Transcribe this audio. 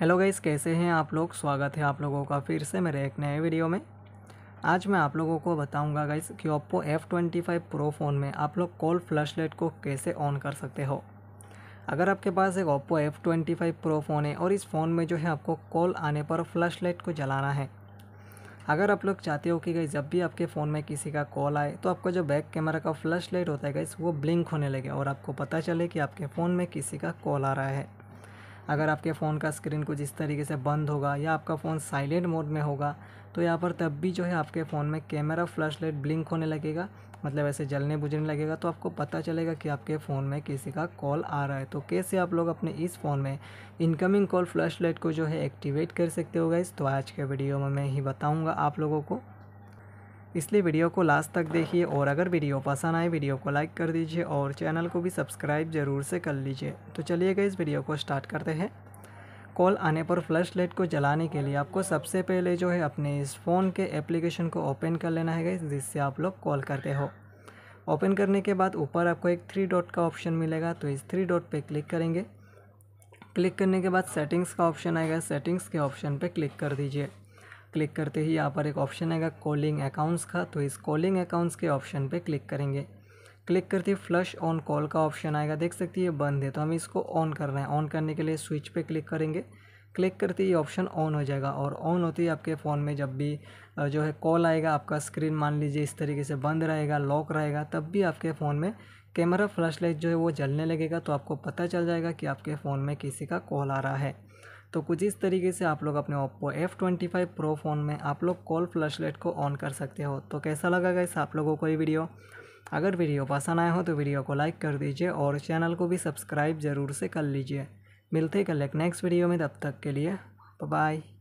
hello guys कैसे हैं आप लोग स्वागत है आप लोगों का फिर से मेरे एक नए वीडियो में आज मैं आप लोगों को बताऊंगा गाइस कि Oppo F twenty five pro phone में आप लोग कॉल फ्लैश लाइट को कैसे ऑन कर सकते हो अगर आपके पास एक Oppo F twenty five pro phone है और इस फ़ोन में जो है आपको कॉल आने पर फ्लैश लाइट को जलाना है अगर आप लोग चाहते हो कि गई जब भी आपके फ़ोन में किसी का कॉल आए तो आपका जो बैक कैमरा का फ्लैश लाइट होता है गाइस वो ब्लिंक होने लगे और आपको पता चले कि आपके फ़ोन में किसी का कॉल आ रहा है अगर आपके फ़ोन का स्क्रीन कुछ इस तरीके से बंद होगा या आपका फ़ोन साइलेंट मोड में होगा तो यहाँ पर तब भी जो है आपके फ़ोन में कैमरा फ्लैश लाइट ब्लिंक होने लगेगा मतलब ऐसे जलने बुझने लगेगा तो आपको पता चलेगा कि आपके फ़ोन में किसी का कॉल आ रहा है तो कैसे आप लोग अपने इस फ़ोन में इनकमिंग कॉल फ्लैश लाइट को जो है एक्टिवेट कर सकते हो गाइस तो आज के वीडियो में मैं ही बताऊँगा आप लोगों को इसलिए वीडियो को लास्ट तक देखिए और अगर वीडियो पसंद आए वीडियो को लाइक कर दीजिए और चैनल को भी सब्सक्राइब ज़रूर से कर लीजिए तो चलिएगा इस वीडियो को स्टार्ट करते हैं कॉल आने पर फ्लैश लाइट को जलाने के लिए आपको सबसे पहले जो है अपने इस फ़ोन के एप्लीकेशन को ओपन कर लेना है जिससे आप लोग कॉल करते हो ओपन करने के बाद ऊपर आपको एक थ्री डॉट का ऑप्शन मिलेगा तो इस थ्री डॉट पे क्लिक करेंगे क्लिक करने के बाद सेटिंग्स का ऑप्शन आएगा सेटिंग्स के ऑप्शन पे क्लिक कर दीजिए क्लिक करते ही यहाँ पर एक ऑप्शन आएगा कॉलिंग अकाउंट्स का तो इस कॉलिंग अकाउंट्स के ऑप्शन पे क्लिक करेंगे क्लिक करते ही फ्लश ऑन कॉल का ऑप्शन आएगा देख सकती है बंद है तो हमें इसको ऑन करना है ऑन करने के लिए स्विच पे क्लिक करेंगे क्लिक करते ही ऑप्शन ऑन हो जाएगा और ऑन होते ही आपके फ़ोन में जब भी जो है कॉल आएगा आपका स्क्रीन मान लीजिए इस तरीके से बंद रहेगा लॉक रहेगा तब भी आपके फ़ोन में कैमरा फ्लैश लाइट जो है वो जलने लगेगा तो आपको पता चल जाएगा कि आपके फ़ोन में किसी का कॉल आ रहा है तो कुछ इस तरीके से आप लोग अपने Oppo F twenty five pro phone में आप लोग कॉल फ्लैश लाइट को ऑन कर सकते हो तो कैसा लगा गैस आप लोगों को ये वीडियो अगर वीडियो पसंद आया हो तो वीडियो को लाइक कर दीजिए और चैनल को भी सब्सक्राइब ज़रूर से कर लीजिए मिलते कल एक नेक्स्ट वीडियो में तब तक के लिए बाय